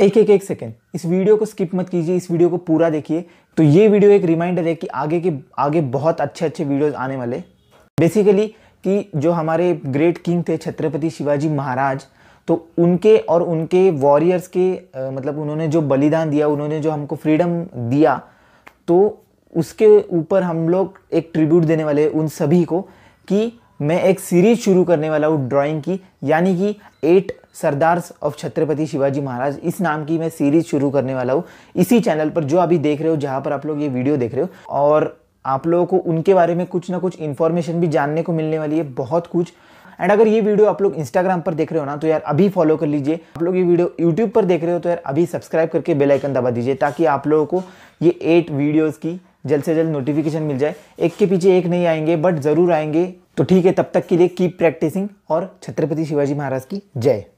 एक एक एक सेकेंड इस वीडियो को स्किप मत कीजिए इस वीडियो को पूरा देखिए तो ये वीडियो एक रिमाइंडर है कि आगे के आगे बहुत अच्छे अच्छे वीडियोस आने वाले बेसिकली कि जो हमारे ग्रेट किंग थे छत्रपति शिवाजी महाराज तो उनके और उनके वॉरियर्स के आ, मतलब उन्होंने जो बलिदान दिया उन्होंने जो हमको फ्रीडम दिया तो उसके ऊपर हम लोग एक ट्रिब्यूट देने वाले उन सभी को कि मैं एक सीरीज शुरू करने वाला हूँ ड्राइंग की यानी कि एट सरदार्स ऑफ छत्रपति शिवाजी महाराज इस नाम की मैं सीरीज शुरू करने वाला हूँ इसी चैनल पर जो अभी देख रहे हो जहाँ पर आप लोग ये वीडियो देख रहे हो और आप लोगों को उनके बारे में कुछ ना कुछ इन्फॉर्मेशन भी जानने को मिलने वाली है बहुत कुछ एंड अगर ये वीडियो आप लोग इंस्टाग्राम पर देख रहे हो ना तो यार अभी फॉलो कर लीजिए आप लोग ये वीडियो यूट्यूब पर देख रहे हो तो यार अभी सब्सक्राइब करके बेल आइकन दबा दीजिए ताकि आप लोगों को ये एट वीडियोस की जल्द से जल्द नोटिफिकेशन मिल जाए एक के पीछे एक नहीं आएंगे बट ज़रूर आएंगे तो ठीक है तब तक के लिए कीप प्रैक्टिसिंग और छत्रपति शिवाजी महाराज की जय